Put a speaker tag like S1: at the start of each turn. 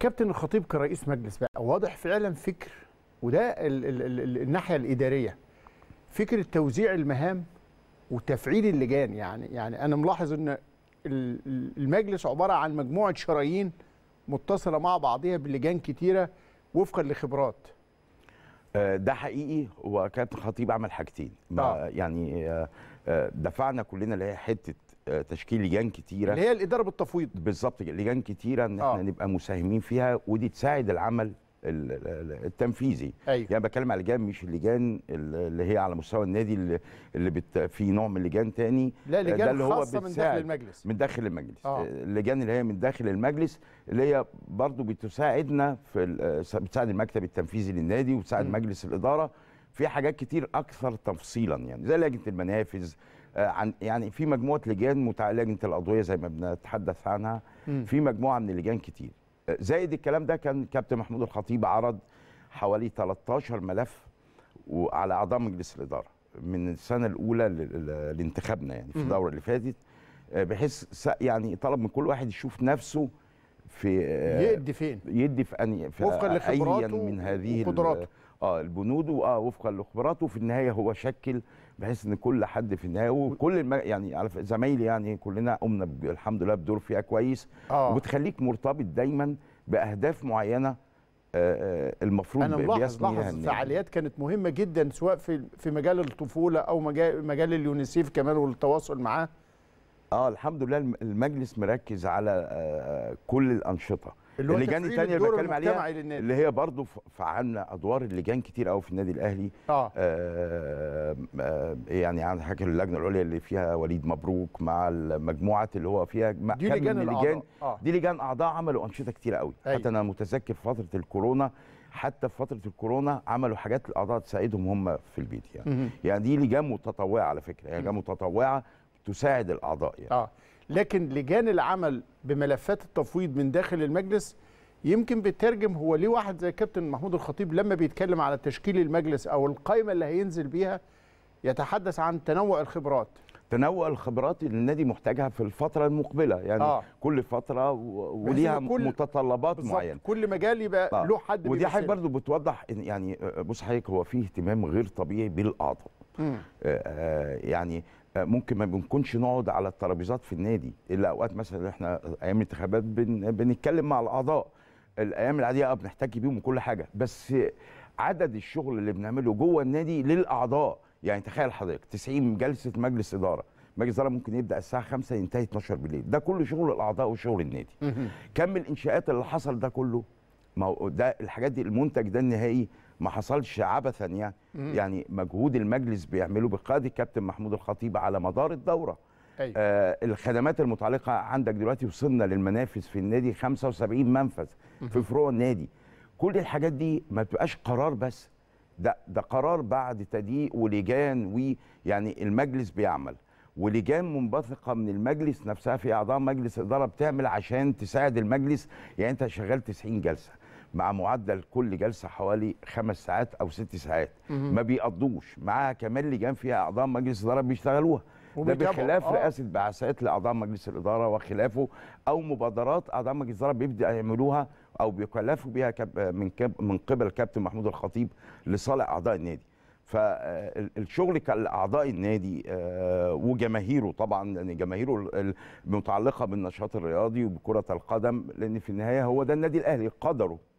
S1: كابتن الخطيب كرئيس مجلس بقى واضح فعلا فكر وده ال ال ال الناحيه الاداريه فكره توزيع المهام وتفعيل اللجان يعني يعني انا ملاحظ ان المجلس عباره عن مجموعه شرايين متصله مع بعضها بلجان كتيره وفقا لخبرات
S2: آه، ده حقيقي وكابتن خطيب عمل حاجتين آه. يعني آه، دفعنا كلنا لحته تشكيل لجان كتيره اللي هي الاداره بالتفويض بالظبط لجان كتيره ان احنا آه. نبقى مساهمين فيها ودي تساعد العمل التنفيذي أيوة. يعني بتكلم على لجان مش اللجان اللي هي على مستوى النادي اللي, بت في نوع من اللجان تاني لا لجان اللي هو خاصه من داخل المجلس من داخل المجلس آه. اللجان اللي هي من داخل المجلس اللي هي برضو بتساعدنا في بتساعد المكتب التنفيذي للنادي وبتساعد م. مجلس الاداره في حاجات كتير اكثر تفصيلا يعني زي لجنه المنافذ آه، عن يعني في مجموعه لجان لجنه الاضويه زي ما بنتحدث عنها في مجموعه من اللجان كتير آه، زائد الكلام ده كان كابتن محمود الخطيب عرض حوالي 13 ملف على اعضاء مجلس الاداره من السنه الاولى لانتخابنا يعني في الدوره اللي فاتت آه، بحيث يعني طلب من كل واحد يشوف نفسه في آه، يدي فين يدي في أني في وفقا لخبراته من هذه وقدراته اه البنود واه وفقا لخبراته في النهايه هو شكل بحيث ان كل حد في النهايه وكل الم... يعني على زمايلي يعني كلنا قمنا ب... الحمد لله بدور فيها كويس آه. وبتخليك مرتبط دايما باهداف معينه آه, آه، المفروض انا ملاحظ ملاحظ يعني.
S1: فعاليات كانت مهمه جدا سواء في في مجال الطفوله او مجال مجال اليونيسيف كمان والتواصل معاه اه الحمد لله المجلس مركز على آه، آه، كل الانشطه
S2: اللي اللجان الثانيه اللي بتكلم عليها اللي هي برضه فعلنا ادوار اللجان كتير قوي في النادي الاهلي آه. آه, آه يعني عن حاجه اللجنه العليا اللي فيها وليد مبروك مع المجموعه اللي هو فيها دي لجان من اللجان آه. دي لجان اعضاء عملوا انشطه كتير قوي أي. أيوة. حتى انا متذكر في فتره الكورونا حتى في فتره الكورونا عملوا حاجات الاعضاء تساعدهم هم في البيت يعني يعني دي لجان متطوعه على فكره يعني لجان متطوعه
S1: تساعد الاعضاء يعني. اه لكن لجان العمل بملفات التفويض من داخل المجلس يمكن بترجم هو ليه واحد زي كابتن محمود الخطيب لما بيتكلم على تشكيل المجلس او القائمه اللي هينزل بيها يتحدث عن تنوع الخبرات تنوع الخبرات
S2: اللي النادي محتاجها في الفتره المقبله يعني آه. كل فتره وليها كل متطلبات
S1: معينه كل مجال يبقى آه. له حد ودي حاجه برضو
S2: بتوضح يعني آه، بص حضرتك هو فيه اهتمام غير طبيعي بالاعضاء آه، آه، يعني آه، ممكن ما بنكونش نقعد على الترابيزات في النادي الا اوقات مثلا احنا ايام الانتخابات بن بنتكلم مع الاعضاء الايام العاديه اه بنحتك بيهم وكل حاجه بس عدد الشغل اللي بنعمله جوه النادي للاعضاء يعني تخيل حضرتك 90 جلسه مجلس اداره مجلس اداره ممكن يبدا الساعه 5 ينتهي 12 بالليل ده كله شغل الاعضاء وشغل النادي كم الانشاءات اللي حصل ده كله ما هو ده الحاجات دي المنتج ده النهائي ما حصلش عبثا يعني مم. يعني مجهود المجلس بيعمله بقياده الكابتن محمود الخطيب على مدار الدوره أيوة. آه الخدمات المتعلقه عندك دلوقتي وصلنا للمنافس في النادي 75 منفذ في فروع النادي كل الحاجات دي ما بتبقاش قرار بس ده ده قرار بعد تضييق ولجان ويعني المجلس بيعمل ولجان منبثقه من المجلس نفسها في اعضاء مجلس اداره بتعمل عشان تساعد المجلس يعني انت شغال 90 جلسه مع معدل كل جلسه حوالي خمس ساعات او ست ساعات ما بيقضوش معاها كمان لجان فيها اعضاء مجلس اداره بيشتغلوها ده بخلاف آه. رئاسه بعثات لاعضاء مجلس الاداره وخلافه او مبادرات اعضاء مجلس الاداره بيبدا يعملوها او بيكلفوا بها من من قبل كابتن محمود الخطيب لصالح اعضاء النادي فالشغل كاعضاء النادي آه، وجماهيره طبعا لان جماهيره المتعلقه بالنشاط الرياضي وبكره القدم لان في النهايه هو ده النادي الاهلي قدره